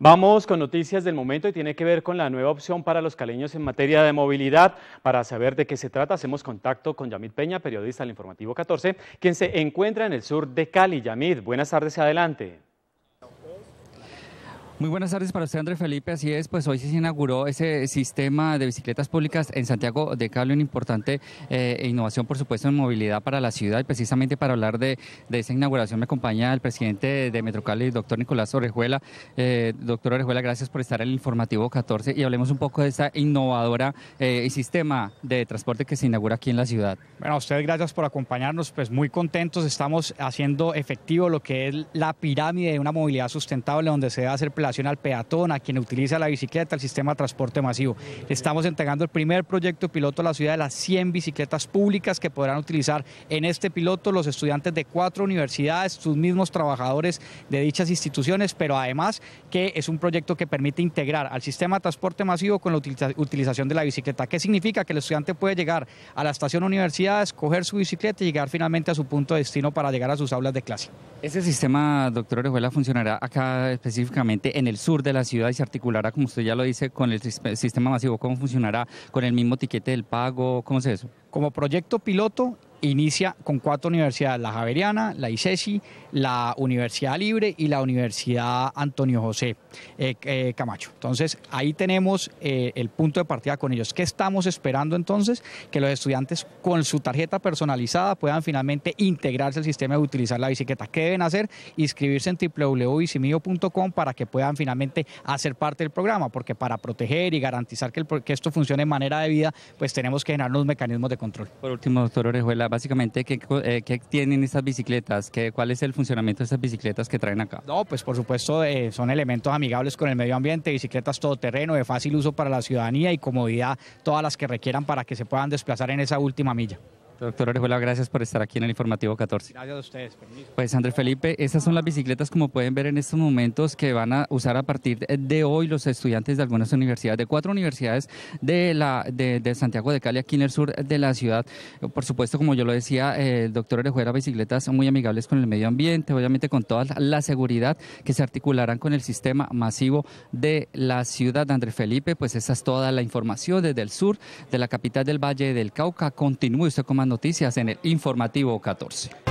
Vamos con noticias del momento y tiene que ver con la nueva opción para los caleños en materia de movilidad. Para saber de qué se trata, hacemos contacto con Yamid Peña, periodista del Informativo 14, quien se encuentra en el sur de Cali. Yamid, buenas tardes adelante. Muy buenas tardes para usted, André Felipe. Así es, pues hoy se inauguró ese sistema de bicicletas públicas en Santiago de Cali, una importante eh, innovación, por supuesto, en movilidad para la ciudad. Y precisamente para hablar de, de esa inauguración me acompaña el presidente de Metrocali, doctor Nicolás Orejuela. Eh, doctor Orejuela, gracias por estar en el informativo 14 y hablemos un poco de esta innovadora eh, sistema de transporte que se inaugura aquí en la ciudad. Bueno, a ustedes gracias por acompañarnos, pues muy contentos, estamos haciendo efectivo lo que es la pirámide de una movilidad sustentable donde se va a hacer al peatón, a quien utiliza la bicicleta, el sistema de transporte masivo. Estamos entregando el primer proyecto piloto a la ciudad de las 100 bicicletas públicas que podrán utilizar en este piloto los estudiantes de cuatro universidades, sus mismos trabajadores de dichas instituciones, pero además que es un proyecto que permite integrar al sistema de transporte masivo con la utilización de la bicicleta. ¿Qué significa? Que el estudiante puede llegar a la estación universidad, escoger su bicicleta y llegar finalmente a su punto de destino para llegar a sus aulas de clase. ¿Ese sistema, doctor Orejuela, funcionará acá específicamente en el sur de la ciudad y se articulará, como usted ya lo dice, con el sistema masivo? ¿Cómo funcionará? ¿Con el mismo tiquete del pago? ¿Cómo es eso? Como proyecto piloto inicia con cuatro universidades, la Javeriana, la ICESI, la Universidad Libre y la Universidad Antonio José eh, eh, Camacho. Entonces, ahí tenemos eh, el punto de partida con ellos. ¿Qué estamos esperando entonces? Que los estudiantes con su tarjeta personalizada puedan finalmente integrarse al sistema de utilizar la bicicleta. ¿Qué deben hacer? Inscribirse en www.bicimio.com para que puedan finalmente hacer parte del programa, porque para proteger y garantizar que, esto funcione de manera debida, pues tenemos que generar los mecanismos de control. Por último, doctor Orejuela, básicamente, eh, ¿qué, tienen estas bicicletas? ¿Qué, ¿Cuál es el funcionamiento de estas bicicletas que traen acá? No, pues por supuesto, eh, son elementos amigables con el medio ambiente, bicicletas todoterreno, de fácil uso para la ciudadanía y comodidad, todas las que requieran para que se puedan desplazar en esa última milla. Doctor Orejuela, gracias por estar aquí en el informativo 14. Gracias a ustedes. Permiso. Pues André Felipe, esas son las bicicletas como pueden ver en estos momentos que van a usar a partir de hoy los estudiantes de algunas universidades, de cuatro universidades de, la, de, Santiago de Cali, aquí en el sur de la ciudad. Por supuesto, como yo lo decía, eh, el doctor Orejuela, bicicletas muy amigables con el medio ambiente, obviamente con toda la seguridad que se articularán con el sistema masivo de la ciudad André Andrés Felipe. Pues esa es toda la información desde el sur de la capital del Valle del Cauca. Continúe usted comandante noticias en el informativo 14.